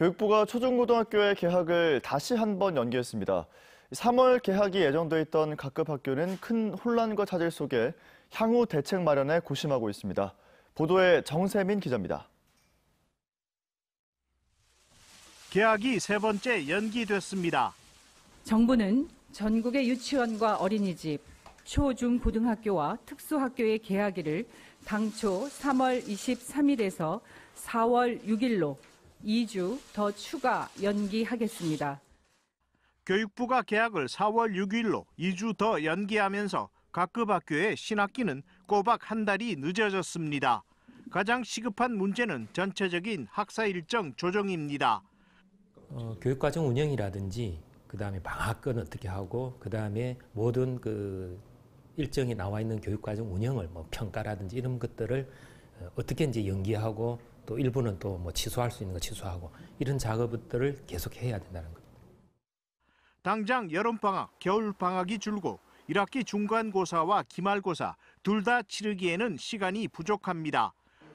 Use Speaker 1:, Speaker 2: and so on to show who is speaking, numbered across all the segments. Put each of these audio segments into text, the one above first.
Speaker 1: 교육부가 초중고등학교의 개학을 다시 한 번 연기했습니다. 3월 개학이 예정돼 있던 각급 학교는 큰 혼란과 차질 속에 향후 대책 마련에 고심하고 있습니다. 보도에 정세민 기자입니다.
Speaker 2: 개학이 세 번째 연기됐습니다. 정부는
Speaker 3: 전국의 유치원과 어린이집, 초중고등학교와 특수학교의 개학일을 당초 3월 23일에서 4월 6일로 2주 더 추가 연기하겠습니다.
Speaker 2: 교육부가 계약을 4월 6일로 2주 더 연기하면서 각급 학교의 신학기는 꼬박 한 달이 늦어졌습니다. 가장 시급한 문제는 전체적인 학사 일정 조정입니다.
Speaker 4: 어, 교육과정 운영이라든지 그다음에 방학권 어떻게 하고 그다음에 모든 그 일정이 나와 있는 교육과정 운영을 뭐 평가라든지 이런 것들을 어, 어떻게 이제 연기하고 또 일부는 또 뭐 취소할 수 있는 거 취소하고 이런 작업들을 계속해야 된다는 겁니다.
Speaker 2: 당장 여름 방학, 겨울 방학이 줄고 1학기 중간고사와 기말고사 둘 다 치르기에는 시간이 부족합니다.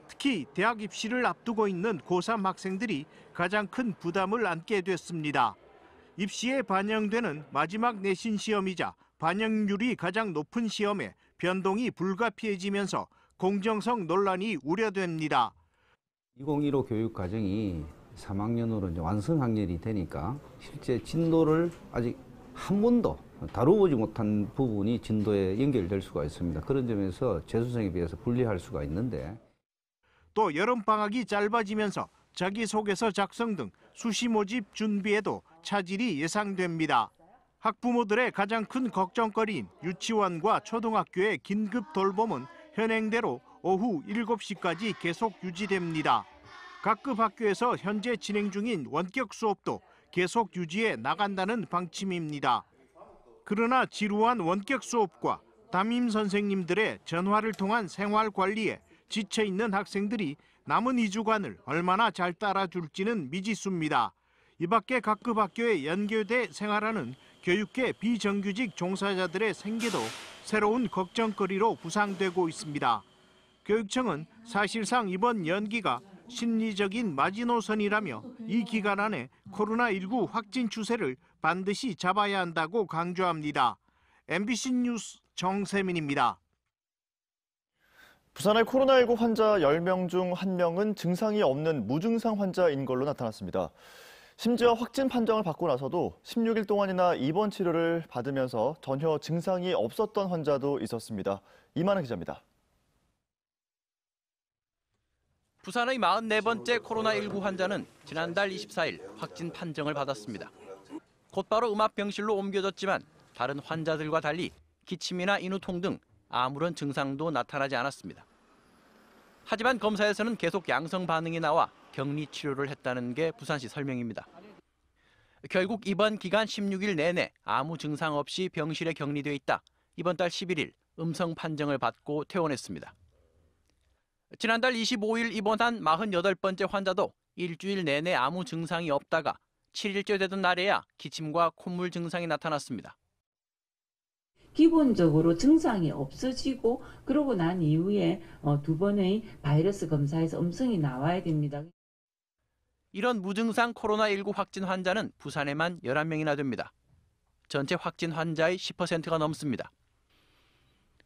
Speaker 2: 특히 대학 입시를 앞두고 있는 고3 학생들이 가장 큰 부담을 안게 됐습니다. 입시에 반영되는 마지막 내신 시험이자 반영률이 가장 높은 시험에 변동이 불가피해지면서 공정성 논란이 우려됩니다.
Speaker 5: 2015 교육 과정이 3학년으로 이제 완성 학년이 되니까 실제 진도를 아직 한 번도 다루어지 못한 부분이 진도에 연결될 수가 있습니다. 그런 점에서 재수생에 비해서 불리할 수가 있는데
Speaker 2: 또 여름 방학이 짧아지면서 자기소개서 작성 등 수시 모집 준비에도 차질이 예상됩니다. 학부모들의 가장 큰 걱정거리인 유치원과 초등학교의 긴급 돌봄은 현행대로 오후 7시까지 계속 유지됩니다. 각급 학교에서 현재 진행 중인 원격 수업도 계속 유지해 나간다는 방침입니다. 그러나 지루한 원격 수업과 담임 선생님들의 전화를 통한 생활 관리에 지쳐 있는 학생들이 남은 2주간을 얼마나 잘 따라줄지는 미지수입니다. 이 밖에 각급 학교에 연결돼 생활하는 교육계 비정규직 종사자들의 생계도 새로운 걱정거리로 부상되고 있습니다. 교육청은 사실상 이번 연기가 심리적인 마지노선이라며 이 기간 안에 코로나19 확진 추세를 반드시 잡아야 한다고 강조합니다. MBC 뉴스 정세민입니다.
Speaker 1: 부산의 코로나19 환자 10명 중 1명은 증상이 없는 무증상 환자인 걸로 나타났습니다. 심지어 확진 판정을 받고 나서도 16일 동안이나 입원 치료를 받으면서 전혀 증상이 없었던 환자도 있었습니다. 이만한 기자입니다.
Speaker 5: 부산의 44번째 코로나19 환자는 지난달 24일 확진 판정을 받았습니다. 곧바로 음압병실로 옮겨졌지만 다른 환자들과 달리 기침이나 인후통 등 아무런 증상도 나타나지 않았습니다. 하지만 검사에서는 계속 양성 반응이 나와 격리 치료를 했다는 게 부산시 설명입니다. 결국 입원 기간 16일 내내 아무 증상 없이 병실에 격리돼 있다. 이번 달 11일 음성 판정을 받고 퇴원했습니다. 지난달 25일 입원한 48번째 환자도 일주일 내내 아무 증상이 없다가 7일째 되던 날에야 기침과 콧물 증상이 나타났습니다.
Speaker 3: 기본적으로 증상이 없어지고 그러고 난 이후에 어, 두 번의 바이러스 검사에서 음성이 나와야 됩니다.
Speaker 5: 이런 무증상 코로나19 확진 환자는 부산에만 11명이나 됩니다. 전체 확진 환자의 10%가 넘습니다.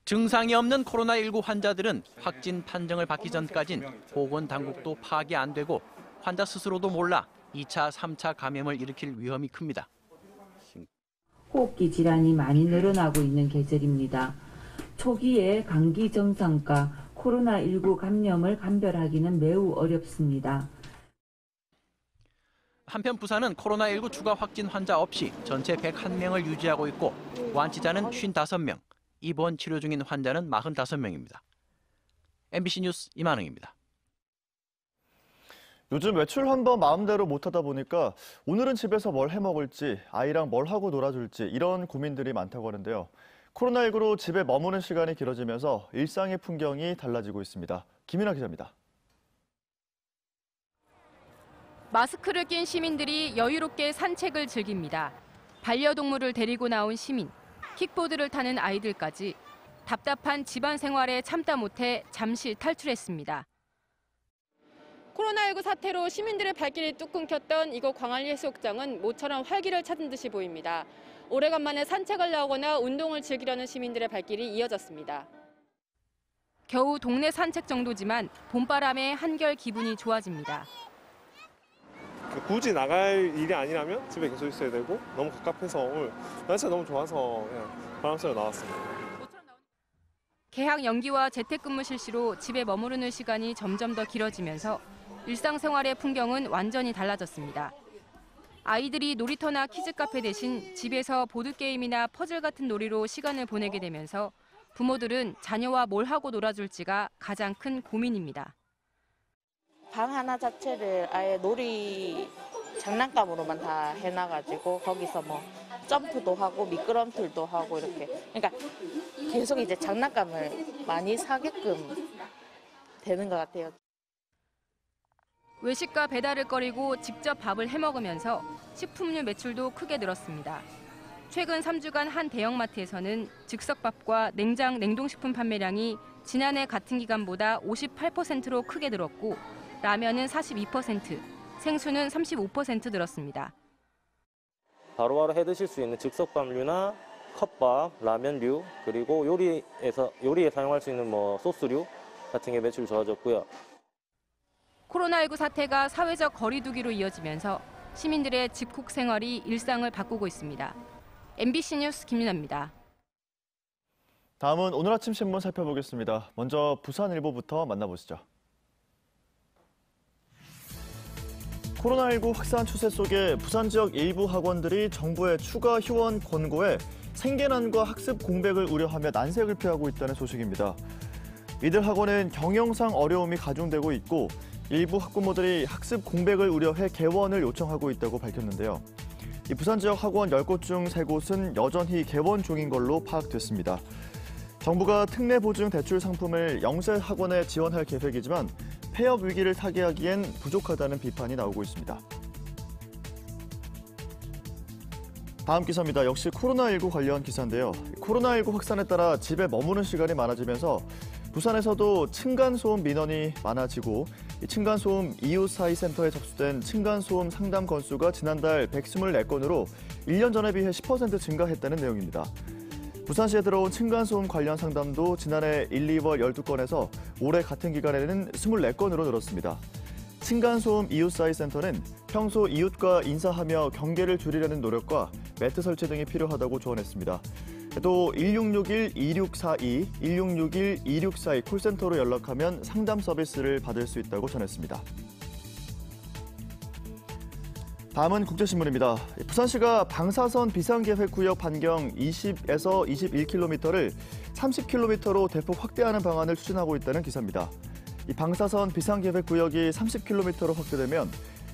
Speaker 5: 증상이 없는 코로나19 환자들은 확진 판정을 받기 전까진 보건 당국도 파악이 안 되고 환자 스스로도 몰라 2차, 3차 감염을 일으킬 위험이 큽니다.
Speaker 3: 호흡기 질환이 많이 늘어나고 있는 계절입니다. 초기에 감기 증상과 코로나19 감염을 감별하기는 매우 어렵습니다.
Speaker 5: 한편 부산은 코로나19 추가 확진 환자 없이 전체 101명을 유지하고 있고 완치자는 55명, 입원 치료 중인 환자는 45명입니다. MBC 뉴스 이만흥입니다. 요즘 외출
Speaker 1: 한번 마음대로 못하다 보니까 오늘은 집에서 뭘 해먹을지 아이랑 뭘 하고 놀아줄지 이런 고민들이 많다고 하는데요. 코로나19로 집에 머무는 시간이 길어지면서 일상의 풍경이 달라지고 있습니다. 김윤아 기자입니다.
Speaker 6: 마스크를 낀 시민들이 여유롭게 산책을 즐깁니다. 반려동물을 데리고 나온 시민. 킥보드를 타는 아이들까지 답답한 집안 생활에 참다 못해 잠시 탈출했습니다. 코로나19 사태로 시민들의 발길이 뚝 끊겼던 이곳 광안리 해수욕장은 모처럼 활기를 찾은 듯이 보입니다. 오래간만에 산책을 나오거나 운동을 즐기려는 시민들의 발길이 이어졌습니다. 겨우 동네 산책 정도지만 봄바람에 한결 기분이 좋아집니다.
Speaker 4: 그 굳이 나갈 일이 아니라면 집에 계속 있어야 되고 너무 갑갑해서 오늘 날씨가 너무 좋아서 바람 쐬러 나왔습니다.
Speaker 6: 개학 연기와 재택근무 실시로 집에 머무르는 시간이 점점 더 길어지면서 일상생활의 풍경은 완전히 달라졌습니다. 아이들이 놀이터나 키즈카페 대신 집에서 보드게임이나 퍼즐 같은 놀이로 시간을 보내게 되면서 부모들은 자녀와 뭘 하고 놀아줄지가 가장 큰 고민입니다.
Speaker 3: 방 하나 자체를 아예 놀이 장난감으로만 다 해놔가지고 거기서 뭐 점프도 하고 미끄럼틀도 하고 이렇게 그러니까 계속 이제 장난감을 많이 사게끔 되는 것 같아요.
Speaker 6: 외식과 배달을 꺼리고 직접 밥을 해먹으면서 식품류 매출도 크게 늘었습니다. 최근 3주간 한 대형마트에서는 즉석밥과 냉장, 냉동식품 판매량이 지난해 같은 기간보다 58%로 크게 늘었고 라면은 42%, 생수는 35% 늘었습니다.
Speaker 5: 바로바로 해 드실 수 있는 즉석밥류나 컵밥, 라면류, 그리고 요리에서 요리에 사용할 수 있는 뭐 소스류 같은 게 매출 좋아졌고요.
Speaker 6: 코로나19 사태가 사회적 거리두기로 이어지면서 시민들의 집콕 생활이 일상을 바꾸고 있습니다. MBC 뉴스 김윤아입니다.
Speaker 1: 다음은 오늘 아침 신문 살펴보겠습니다. 먼저 부산일보부터 만나보시죠. 코로나19 확산 추세 속에 부산 지역 일부 학원들이 정부의 추가 휴원 권고에 생계난과 학습 공백을 우려하며 난색을 피하고 있다는 소식입니다. 이들 학원은 경영상 어려움이 가중되고 있고 일부 학부모들이 학습 공백을 우려해 개원을 요청하고 있다고 밝혔는데요. 부산 지역 학원 10곳 중 3곳은 여전히 개원 중인 걸로 파악됐습니다. 정부가 특례 보증 대출 상품을 영세 학원에 지원할 계획이지만 폐업 위기를 타개하기엔 부족하다는 비판이 나오고 있습니다. 다음 기사입니다. 역시 코로나19 관련 기사인데요. 코로나19 확산에 따라 집에 머무는 시간이 많아지면서 부산에서도 층간소음 민원이 많아지고 층간소음 이웃사이센터에 접수된 층간소음 상담 건수가 지난달 124건으로 1년 전에 비해 10% 증가했다는 내용입니다. 부산시에 들어온 층간소음 관련 상담도 지난해 1, 2월 12건에서 올해 같은 기간에는 24건으로 늘었습니다. 층간소음 이웃사이센터는 평소 이웃과 인사하며 경계를 줄이려는 노력과 매트 설치 등이 필요하다고 조언했습니다. 또 1661-2642, 1661-2642 콜센터로 연락하면 상담 서비스를 받을 수 있다고 전했습니다. 다음은 국제신문입니다. 부산시가 방사선 비상계획구역 반경 20에서 21km를 30km로 대폭 확대하는 방안을 추진하고 있다는 기사입니다. 이 방사선 비상계획구역이 30km로 확대되면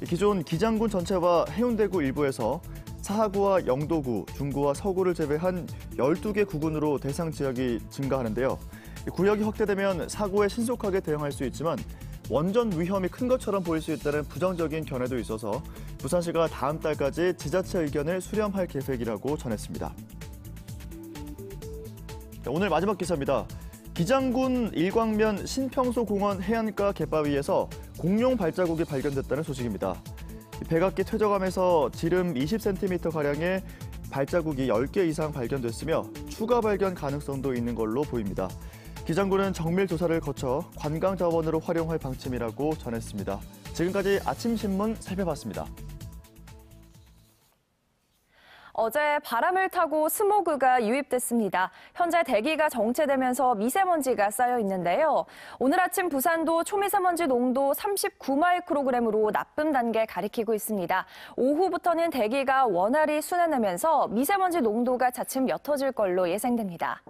Speaker 1: 기존 기장군 전체와 해운대구 일부에서 사하구와 영도구, 중구와 서구를 제외한 12개 구군으로 대상 지역이 증가하는데요. 구역이 확대되면 사고에 신속하게 대응할 수 있지만 원전 위험이 큰 것처럼 보일 수 있다는 부정적인 견해도 있어서 부산시가 다음 달까지 지자체 의견을 수렴할 계획이라고 전했습니다. 오늘 마지막 기사입니다. 기장군 일광면 신평소 공원 해안가 갯바위에서 공룡 발자국이 발견됐다는 소식입니다. 백악기 퇴적암에서 지름 20cm가량의 발자국이 10개 이상 발견됐으며 추가 발견 가능성도 있는 걸로 보입니다. 기장군은 정밀 조사를 거쳐 관광 자원으로 활용할 방침이라고 전했습니다. 지금까지 아침 신문 살펴봤습니다.
Speaker 7: 어제 바람을 타고 스모그가 유입됐습니다. 현재 대기가 정체되면서 미세먼지가 쌓여 있는데요. 오늘 아침 부산도 초미세먼지 농도 39마이크로그램으로 나쁨 단계 가리키고 있습니다. 오후부터는 대기가 원활히 순환하면서 미세먼지 농도가 차츰 옅어질 걸로 예상됩니다.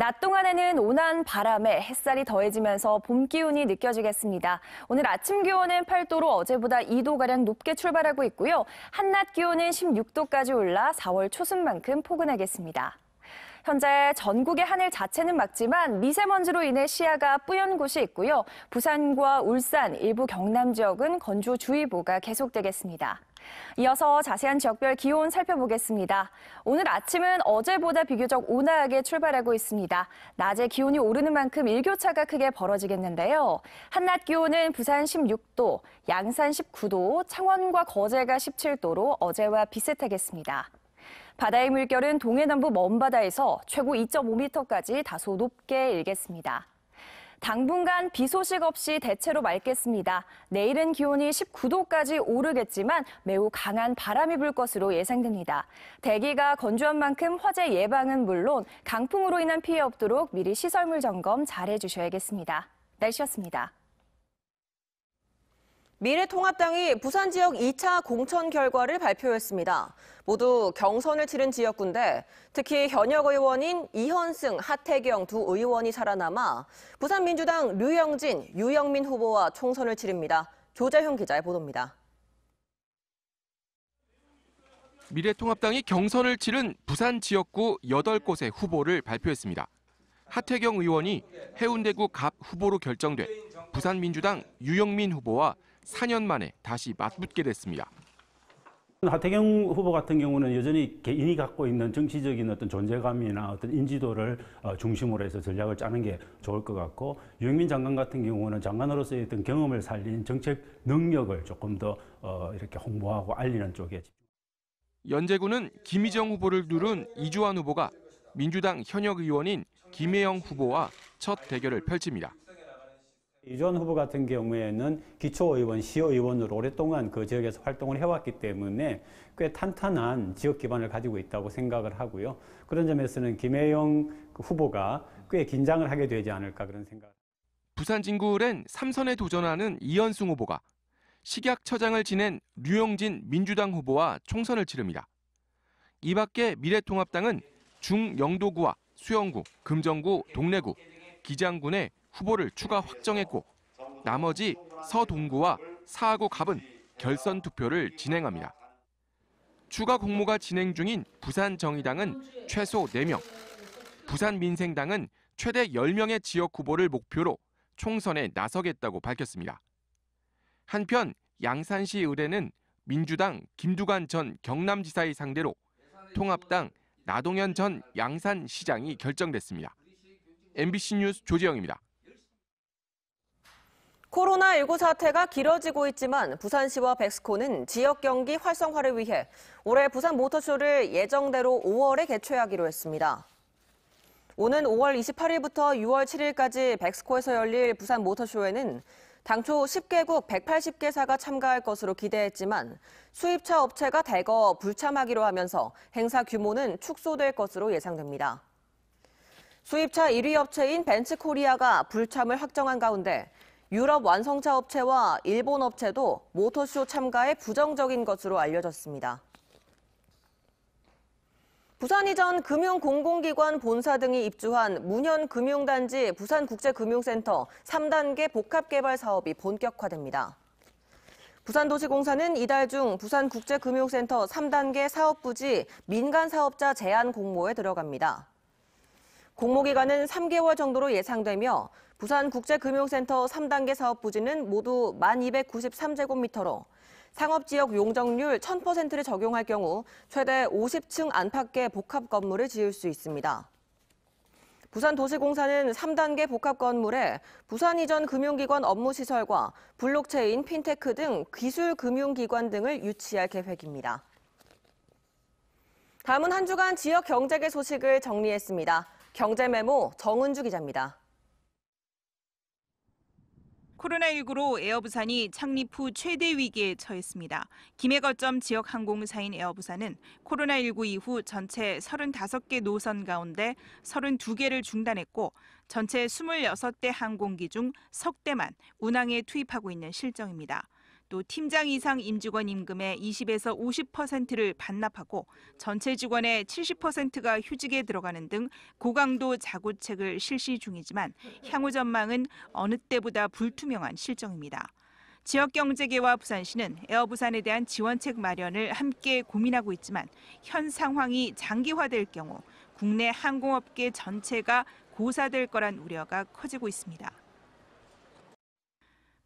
Speaker 7: 낮 동안에는 온화한 바람에 햇살이 더해지면서 봄 기운이 느껴지겠습니다. 오늘 아침 기온은 8도로 어제보다 2도가량 높게 출발하고 있고요. 한낮 기온은 16도까지 올라 4월 초순만큼 포근하겠습니다. 현재 전국의 하늘 자체는 맑지만 미세먼지로 인해 시야가 뿌연 곳이 있고요. 부산과 울산, 일부 경남 지역은 건조주의보가 계속되겠습니다. 이어서 자세한 지역별 기온 살펴보겠습니다. 오늘 아침은 어제보다 비교적 온화하게 출발하고 있습니다. 낮에 기온이 오르는 만큼 일교차가 크게 벌어지겠는데요. 한낮 기온은 부산 16도, 양산 19도, 창원과 거제가 17도로 어제와 비슷하겠습니다. 바다의 물결은 동해남부 먼바다에서 최고 2.5m까지 다소 높게 일겠습니다. 당분간 비 소식 없이 대체로 맑겠습니다. 내일은 기온이 19도까지 오르겠지만 매우 강한 바람이 불 것으로 예상됩니다. 대기가 건조한 만큼 화재 예방은 물론 강풍으로 인한 피해 없도록 미리 시설물 점검 잘 해주셔야겠습니다.
Speaker 3: 날씨였습니다. 미래통합당이 부산 지역 2차 공천 결과를 발표했습니다. 모두 경선을 치른 지역군데 특히 현역 의원인 이현승, 하태경 두 의원이 살아남아 부산민주당 류영진, 유영민 후보와 총선을 치릅니다. 조재형 기자의 보도입니다.
Speaker 8: 미래통합당이 경선을 치른 부산 지역구 8곳의 후보를 발표했습니다. 하태경 의원이 해운대구 갑 후보로 결정돼 부산민주당 유영민 후보와 4년 만에 다시 맞붙게
Speaker 5: 됐습니다. 하태경 후보 같은 경우는 여전히 개인이 갖고 있는 정치적인 어떤 존재감이나 어떤 인지도를 어, 중심으로 해서 전략을 짜는 게 좋을 것 같고 유영민 장관 같은 경우는 장관으로서의 어떤 경험을 살린 정책 능력을 조금 더 어, 이렇게 홍보하고 알리는 쪽에 연제군은 김희정 후보를 누른
Speaker 8: 이주환 후보가 민주당 현역 의원인 김혜영 후보와 첫 대결을 펼칩니다.
Speaker 5: 이전 후보 같은 경우에는 기초의원, 시의원으로 오랫동안 그 지역에서 활동을 해왔기 때문에 꽤 탄탄한 지역 기반을 가지고 있다고 생각을 하고요. 그런 점에서는 김혜영 그 후보가 꽤 긴장을 하게 되지 않을까 그런 생각.
Speaker 8: 부산 진구을엔 3선에 도전하는 이현승 후보가 식약처장을 지낸 류영진 민주당 후보와 총선을 치릅니다. 이 밖에 미래통합당은 중영도구와 수영구, 금정구, 동래구, 기장군에 후보를 추가 확정했고 나머지 서동구와 사하구 갑은 결선 투표를 진행합니다. 추가 공모가 진행 중인 부산 정의당은 최소 4명, 부산 민생당은 최대 10명의 지역 후보를 목표로 총선에 나서겠다고 밝혔습니다. 한편 양산시 의뢰는 민주당 김두관 전 경남지사의 상대로 통합당 나동현 전 양산시장이 결정됐습니다. MBC 뉴스 조지영입니다.
Speaker 3: 코로나19 사태가 길어지고 있지만 부산시와 백스코는 지역 경기 활성화를 위해 올해 부산 모터쇼를 예정대로 5월에 개최하기로 했습니다. 오는 5월 28일부터 6월 7일까지 백스코에서 열릴 부산 모터쇼에는 당초 10개국 180개사가 참가할 것으로 기대했지만 수입차 업체가 대거 불참하기로 하면서 행사 규모는 축소될 것으로 예상됩니다. 수입차 1위 업체인 벤츠코리아가 불참을 확정한 가운데 유럽 완성차 업체와 일본 업체도 모터쇼 참가에 부정적인 것으로 알려졌습니다. 부산이전 금융공공기관 본사 등이 입주한 문현금융단지 부산국제금융센터 3단계 복합개발 사업이 본격화됩니다. 부산도시공사는 이달 중 부산국제금융센터 3단계 사업부지 민간사업자 제한 공모에 들어갑니다. 공모기간은 3개월 정도로 예상되며 부산국제금융센터 3단계 사업 부지는 모두 1,293제곱미터로 상업지역 용적률 1000%를 적용할 경우 최대 50층 안팎의 복합 건물을 지을 수 있습니다. 부산도시공사는 3단계 복합 건물에 부산 이전 금융기관 업무 시설과 블록체인, 핀테크 등 기술 금융기관 등을 유치할 계획입니다. 다음은 한 주간 지역 경제계 소식을 정리했습니다. 경제메모 정은주 기자입니다.
Speaker 9: 코로나19로 에어부산이 창립 후 최대 위기에 처했습니다. 김해 거점 지역 항공사인 에어부산은 코로나19 이후 전체 35개 노선 가운데 32개를 중단했고 전체 26대 항공기 중석 대만 운항에 투입하고 있는 실정입니다. 또 팀장 이상 임직원 임금의 20에서 50%를 반납하고 전체 직원의 70%가 휴직에 들어가는 등 고강도 자구책을 실시 중이지만 향후 전망은 어느 때보다 불투명한 실정입니다. 지역경제계와 부산시는 에어부산에 대한 지원책 마련을 함께 고민하고 있지만 현 상황이 장기화될 경우 국내 항공업계 전체가 고사될 거란 우려가 커지고 있습니다.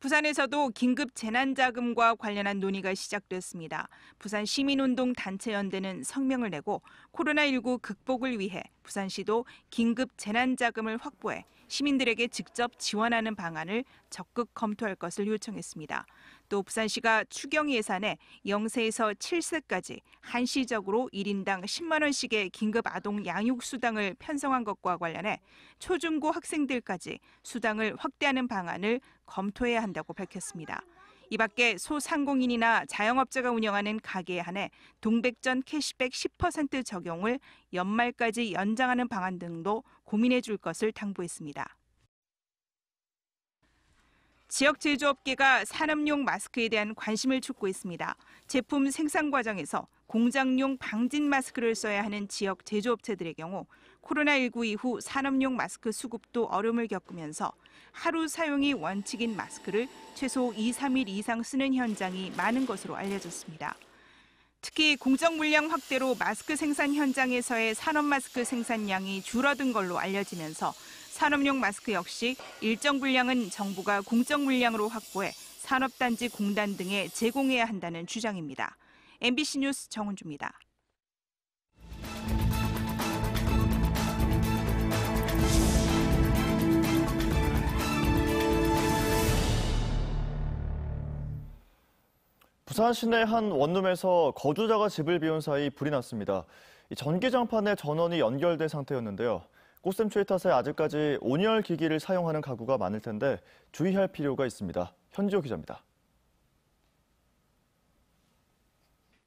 Speaker 9: 부산에서도 긴급 재난자금과 관련한 논의가 시작됐습니다. 부산 시민운동 단체연대는 성명을 내고 코로나19 극복을 위해 부산시도 긴급 재난자금을 확보해 시민들에게 직접 지원하는 방안을 적극 검토할 것을 요청했습니다. 또 부산시가 추경 예산에 0세에서 7세까지 한시적으로 1인당 10만 원씩의 긴급 아동 양육 수당을 편성한 것과 관련해 초중고 학생들까지 수당을 확대하는 방안을 검토해야 한다고 밝혔습니다. 이 밖에 소상공인이나 자영업자가 운영하는 가게에 한해 동백전 캐시백 10% 적용을 연말까지 연장하는 방안 등도 고민해 줄 것을 당부했습니다. 지역 제조업계가 산업용 마스크에 대한 관심을 촉구 있습니다. 제품 생산 과정에서 공장용 방진 마스크를 써야 하는 지역 제조업체들의 경우 코로나19 이후 산업용 마스크 수급도 어려움을 겪으면서 하루 사용이 원칙인 마스크를 최소 2, 3일 이상 쓰는 현장이 많은 것으로 알려졌습니다. 특히 공정 물량 확대로 마스크 생산 현장에서의 산업 마스크 생산량이 줄어든 걸로 알려지면서 산업용 마스크 역시 일정 분량은 정부가 공적 물량으로 확보해 산업단지 공단 등에 제공해야 한다는 주장입니다. MBC 뉴스 정은주입니다.
Speaker 1: 부산 시내 한 원룸에서 거주자가 집을 비운 사이 불이 났습니다. 전기장판에 전원이 연결된 상태였는데요. 꽃샘 추위 탓에 아직까지 온열 기기를 사용하는 가구가 많을 텐데 주의할 필요가 있습니다. 현지호 기자입니다.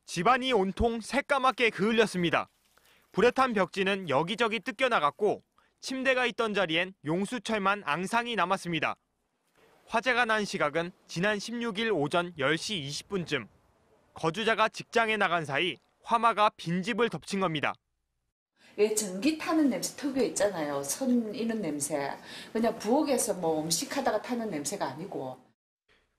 Speaker 1: 집안이
Speaker 4: 온통 새까맣게 그을렸습니다. 불에 탄 벽지는 여기저기 뜯겨나갔고 침대가 있던 자리엔 용수철만 앙상이 남았습니다. 화재가 난 시각은 지난 16일 오전 10시 20분쯤. 거주자가 직장에 나간 사이 화마가 빈집을 덮친 겁니다.
Speaker 7: 왜 전기 타는 냄새 특유 있잖아요. 선 이는 냄새. 그냥 부엌에서 뭐 음식하다가 타는 냄새가 아니고.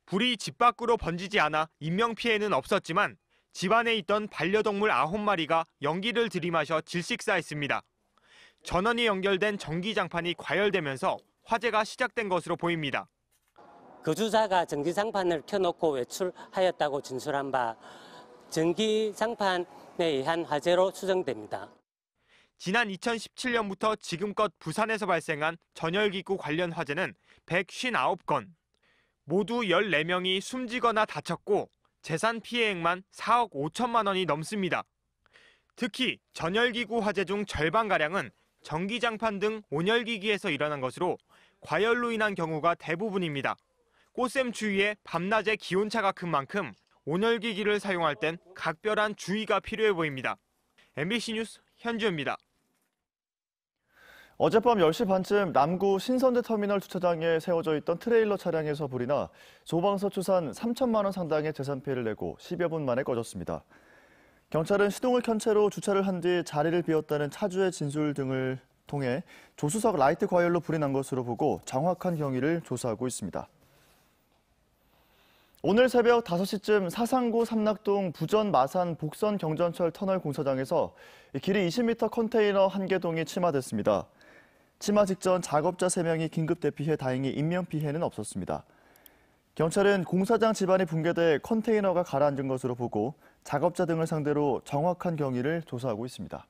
Speaker 4: 불이 집 밖으로 번지지 않아 인명피해는 없었지만 집 안에 있던 반려동물 9마리가 연기를 들이마셔 질식사했습니다. 전원이 연결된 전기장판이 과열되면서 화재가 시작된 것으로 보입니다. 거주자가 그 전기장판을 켜놓고 외출하였다고 진술한 바 전기장판에 의한 화재로 추정됩니다. 지난 2017년부터 지금껏 부산에서 발생한 전열기구 관련 화재는 159건, 모두 14명이 숨지거나 다쳤고 재산 피해액만 4억 5천만 원이 넘습니다. 특히 전열기구 화재 중 절반가량은 전기장판 등 온열기기에서 일어난 것으로 과열로 인한 경우가 대부분입니다. 꽃샘 주위에 밤낮의 기온차가 큰 만큼 온열기기를 사용할 땐 각별한 주의가 필요해 보입니다. MBC 뉴스 현주입니다.
Speaker 1: 어젯밤 10시 반쯤 남구 신선대 터미널 주차장에 세워져 있던 트레일러 차량에서 불이 나 소방서 추산 3천만 원 상당의 재산 피해를 내고 10여 분 만에 꺼졌습니다. 경찰은 시동을 켠 채로 주차를 한 뒤 자리를 비웠다는 차주의 진술 등을 통해 조수석 라이트 과열로 불이 난 것으로 보고 정확한 경위를 조사하고 있습니다. 오늘 새벽 5시쯤 사상구 삼락동 부전 마산 복선 경전철 터널 공사장에서 길이 20m 컨테이너 한개 동이 침하됐습니다. 치마 직전 작업자 3명이 긴급 대피해 다행히 인명피해는 없었습니다. 경찰은 공사장 집안이 붕괴돼 컨테이너가 가라앉은 것으로 보고 작업자 등을 상대로 정확한 경위를 조사하고 있습니다.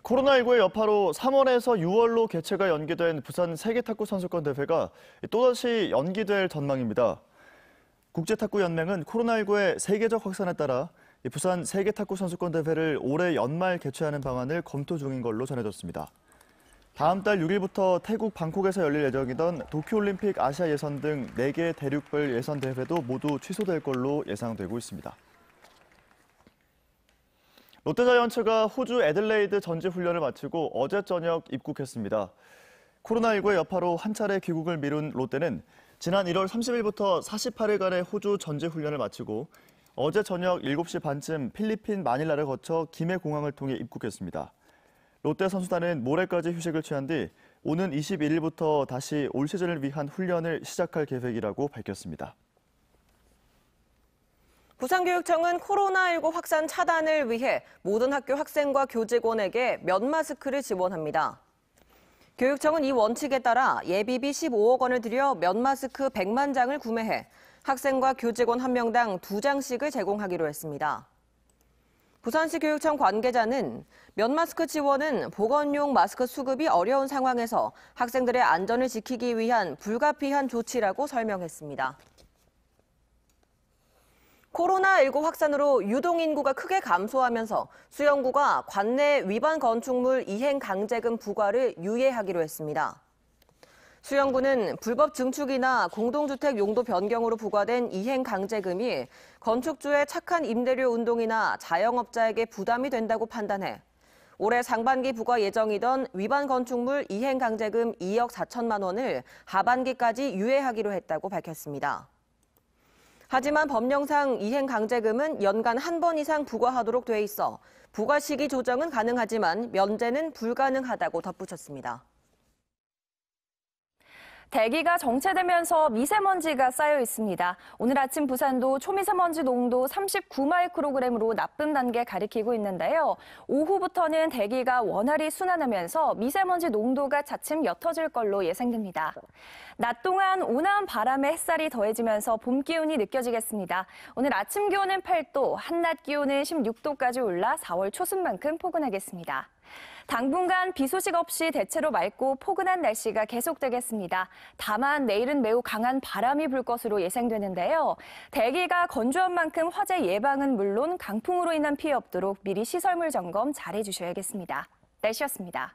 Speaker 1: 코로나19의 여파로 3월에서 6월로 개최가 연기된 부산 세계탁구 선수권 대회가 또다시 연기될 전망입니다. 국제탁구연맹은 코로나19의 세계적 확산에 따라 부산 세계탁구 선수권 대회를 올해 연말 개최하는 방안을 검토 중인 걸로 전해졌습니다. 다음 달 6일부터 태국 방콕에서 열릴 예정이던 도쿄올림픽 아시아 예선 등 4개 대륙별 예선 대회도 모두 취소될 걸로 예상되고 있습니다. 롯데자이언츠가 호주 애들레이드 전지 훈련을 마치고 어제 저녁 입국했습니다. 코로나19의 여파로 한 차례 귀국을 미룬 롯데는 지난 1월 30일부터 48일간의 호주 전지 훈련을 마치고 어제 저녁 7시 반쯤 필리핀 마닐라를 거쳐 김해 공항을 통해 입국했습니다. 롯데 선수단은 모레까지 휴식을 취한 뒤 오는 21일부터 다시 올 시즌을 위한 훈련을 시작할 계획이라고 밝혔습니다.
Speaker 3: 부산교육청은 코로나19 확산 차단을 위해 모든 학교 학생과 교직원에게 면 마스크를 지원합니다. 교육청은 이 원칙에 따라 예비비 15억 원을 들여 면 마스크 100만 장을 구매해 학생과 교직원 한 명당 두 장씩을 제공하기로 했습니다. 부산시 교육청 관계자는 면 마스크 지원은 보건용 마스크 수급이 어려운 상황에서 학생들의 안전을 지키기 위한 불가피한 조치라고 설명했습니다. 코로나19 확산으로 유동인구가 크게 감소하면서 수영구가 관내 위반 건축물 이행 강제금 부과를 유예하기로 했습니다. 수영구는 불법 증축이나 공동주택 용도 변경으로 부과된 이행 강제금이 건축주의 착한 임대료 운동이나 자영업자에게 부담이 된다고 판단해 올해 상반기 부과 예정이던 위반 건축물 이행 강제금 2억 4천만 원을 하반기까지 유예하기로 했다고 밝혔습니다. 하지만 법령상 이행 강제금은 연간 한 번 이상 부과하도록 돼 있어 부과 시기 조정은 가능하지만 면제는 불가능하다고 덧붙였습니다.
Speaker 7: 대기가 정체되면서 미세먼지가 쌓여 있습니다. 오늘 아침 부산도 초미세먼지 농도 39마이크로그램으로 나쁨 단계 가리키고 있는데요. 오후부터는 대기가 원활히 순환하면서 미세먼지 농도가 차츰 옅어질 걸로 예상됩니다. 낮 동안 온화한 바람에 햇살이 더해지면서 봄 기운이 느껴지겠습니다. 오늘 아침 기온은 8도, 한낮 기온은 16도까지 올라 4월 초순만큼 포근하겠습니다. 당분간 비 소식 없이 대체로 맑고 포근한 날씨가 계속되겠습니다. 다만 내일은 매우 강한 바람이 불 것으로 예상되는데요. 대기가 건조한 만큼 화재 예방은 물론 강풍으로 인한 피해 없도록 미리 시설물 점검 잘 해주셔야겠습니다. 날씨였습니다.